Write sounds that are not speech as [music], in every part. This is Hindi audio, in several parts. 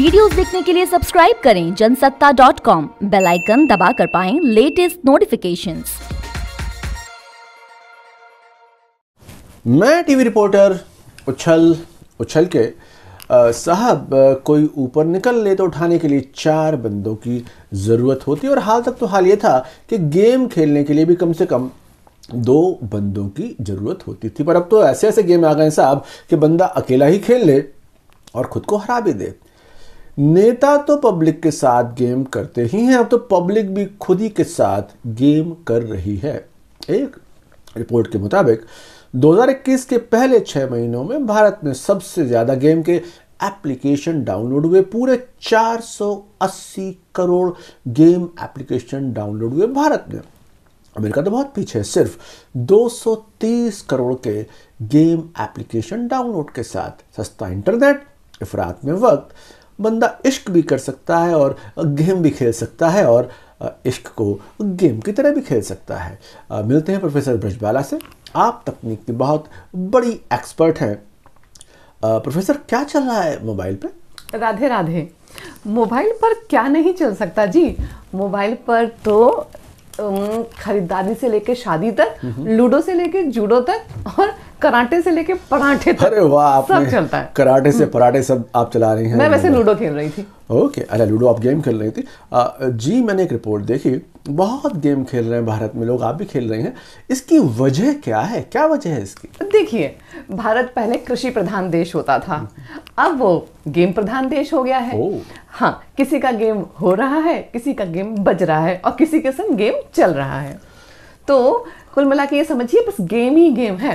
वीडियोस देखने के लिए सब्सक्राइब करें जनसत्ता डॉट कॉम बेलाइकन दबा कर पाए लेटेस्ट नोटिफिकेशन मैं टीवी रिपोर्टर उछल उछल के साहब कोई ऊपर निकल ले तो उठाने के लिए चार बंदों की ज़रूरत होती और हाल तक तो हाल ये था कि गेम खेलने के लिए भी कम से कम दो बंदों की ज़रूरत होती थी पर अब तो ऐसे ऐसे गेम आ गए साहब कि बंदा अकेला ही खेल ले और ख़ुद को हरा भी दे नेता तो पब्लिक के साथ गेम करते ही हैं अब तो पब्लिक भी खुद ही के साथ गेम कर रही है एक रिपोर्ट के मुताबिक 2021 के पहले छः महीनों में भारत में सबसे ज़्यादा गेम के एप्लीकेशन डाउनलोड हुए पूरे 480 करोड़ गेम एप्लीकेशन डाउनलोड हुए भारत में अमेरिका तो बहुत पीछे है सिर्फ 230 करोड़ के गेम एप्लीकेशन डाउनलोड के साथ सस्ता इंटरनेट इफरात में वक्त बंदा इश्क भी कर सकता है और गेम भी खेल सकता है और इश्क को गेम की तरह भी खेल सकता है मिलते हैं प्रोफेसर ब्रजबाला से आप तकनीक की बहुत बड़ी एक्सपर्ट हैं प्रोफेसर क्या चल रहा है मोबाइल पे राधे राधे मोबाइल पर क्या नहीं चल सकता जी मोबाइल पर तो खरीदारी से लेकर शादी तक हम्म, हम्म। लूडो से लेकर जूडो तक और कराटे से लेके पराठे तक अरे वाह सब चलता है कराटे से हम्म। पराठे सब आप चला रही हैं मैं वैसे लूडो खेल रही थी ओके अरे अच्छा, लूडो आप गेम खेल रही थी आ, जी मैंने एक रिपोर्ट देखी बहुत गेम खेल रहे हैं भारत में लोग आप भी खेल रहे हैं इसकी वजह क्या है क्या वजह है इसकी देखिए भारत पहले कृषि प्रधान देश होता था अब वो गेम प्रधान देश हो गया है हाँ किसी का गेम हो रहा है किसी का गेम बज रहा है और किसी के संग गेम चल रहा है तो कुल मिला के ये समझिए बस गेम ही गेम है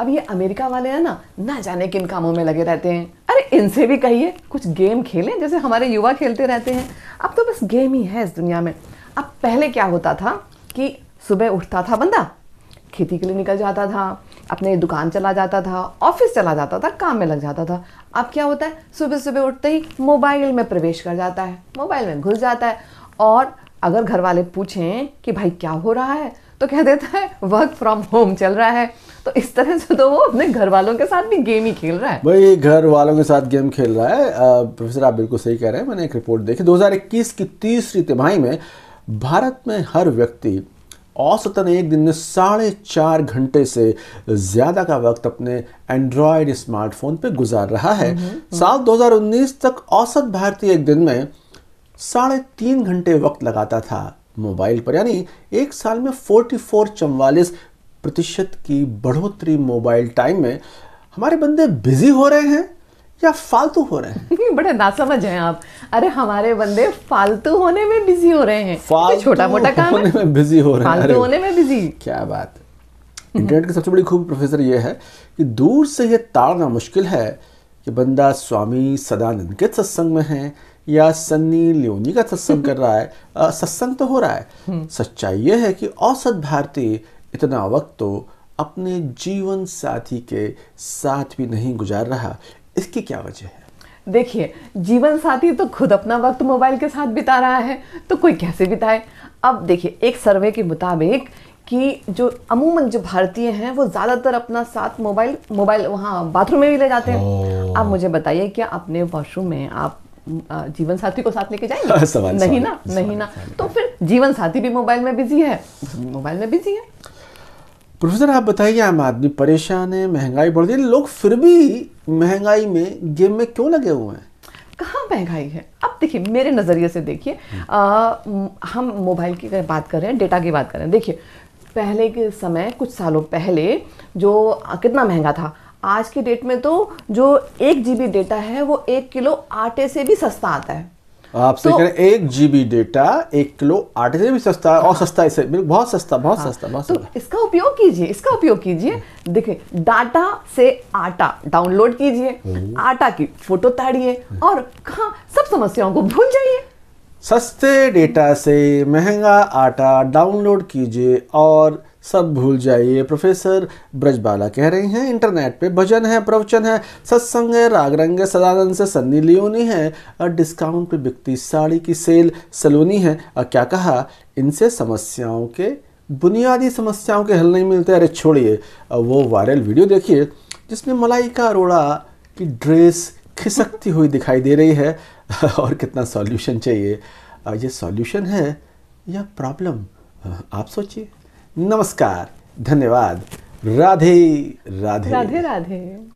अब ये अमेरिका वाले हैं ना ना जाने किन कामों में लगे रहते हैं अरे इनसे भी कहिए कुछ गेम खेलें जैसे हमारे युवा खेलते रहते हैं अब तो बस गेम ही है इस दुनिया में अब पहले क्या होता था कि सुबह उठता था बंदा खेती के लिए निकल जाता था अपने दुकान चला जाता था ऑफिस चला जाता था काम में लग जाता था अब क्या होता है सुबह सुबह उठते ही मोबाइल में प्रवेश कर जाता है मोबाइल में घुस जाता है और अगर घर वाले पूछें कि भाई क्या हो रहा है तो कह देता है वर्क फ्रॉम होम चल रहा है तो इस तरह से तो वो अपने घर वालों के साथ भी गेम ही खेल रहा है भाई घर वालों के साथ गेम खेल रहा है प्रोफेसर आप बिल्कुल सही कह रहे हैं मैंने एक रिपोर्ट देखी 2021 की तीसरी तिमाही में भारत में हर व्यक्ति औसतन एक दिन में साढ़े चार घंटे से ज़्यादा का वक्त अपने एंड्रॉयड स्मार्टफोन पे गुजार रहा है हम्म, हम्म। साल 2019 तक औसत भारतीय एक दिन में साढ़े तीन घंटे वक्त लगाता था मोबाइल पर यानी एक साल में 44 चौवालीस प्रतिशत की बढ़ोतरी मोबाइल टाइम में हमारे बंदे बिजी हो रहे हैं या फालतू हो रहे हैं [laughs] बड़े ना समझ हैं आप अरे हमारे बंदे फालतू होने में बिजी हो रहे हैं छोटा मोटा काम होने में बिजी हो रहे हैं फालतू होने में बिजी क्या बात इंटरनेट की सबसे बड़ी खूबी प्रोफेसर ये है कि दूर से ये ताड़ना मुश्किल है ये बंदा स्वामी सदानंद के सत्संग में है या सन्नी लियोनी का सत्संग कर रहा है सत्संग तो हो रहा है हम्म। सच्चाई यह है कि औसत भारतीय इतना वक्त तो अपने जीवन साथी के साथ भी नहीं गुजार रहा इसकी क्या वजह है देखिए जीवन साथी तो खुद अपना वक्त मोबाइल के साथ बिता रहा है तो कोई कैसे बिताए अब देखिए एक सर्वे के मुताबिक कि जो अमूमन जो भारतीय हैं वो ज़्यादातर अपना साथ मोबाइल मोबाइल वहाँ बाथरूम में भी ले जाते हैं आप oh. मुझे बताइए क्या अपने वॉशरूम में आप जीवन साथी को साथ लेके जाएंगे [laughs] सवाल नहीं ना नहीं ना तो फिर जीवन साथी भी मोबाइल में बिजी है मोबाइल में बिजी है प्रोफेसर आप बताइए आम आदमी परेशान है महंगाई बढ़ रही है लोग फिर भी महंगाई में गेम में क्यों लगे हुए हैं कहाँ महंगाई है अब देखिए मेरे नज़रिए से देखिए हम मोबाइल की बात कर रहे हैं डेटा की बात कर रहे हैं देखिए पहले के समय कुछ सालों पहले जो कितना महंगा था आज की डेट में तो जो एक जीबी डेटा है वो एक किलो आटे से भी सस्ता आता है आप तो, करें एक जीबी डेटा एक किलो आटे से भी सस्ता और सस्ता इससे बहुत सस्ता बहुत हाँ, सस्ता बहुत तो सस्ता। इसका उपयोग कीजिए इसका उपयोग कीजिए देखिए डाटा से आटा डाउनलोड कीजिए हम्म। आटा की फोटो ताड़िए और कहा सब समस्याओं को भूल जाइए सस्ते डेटा से महंगा आटा डाउनलोड कीजिए और सब भूल जाइए प्रोफेसर ब्रजबाला कह रही हैं इंटरनेट पे भजन है प्रवचन है सत्संग है राग रंग है सदानंद से सन्नी लियोनी है और डिस्काउंट पे बिकती साड़ी की सेल सलोनी है और क्या कहा इनसे समस्याओं के बुनियादी समस्याओं के हल नहीं मिलते अरे छोड़िए वो वायरल वीडियो देखिए जिसमें मलाइका अरोड़ा की ड्रेस खिसकती हुई दिखाई दे रही है [laughs] और कितना सॉल्यूशन चाहिए ये सॉल्यूशन है या प्रॉब्लम आप सोचिए नमस्कार धन्यवाद राधे राधे राधे राधे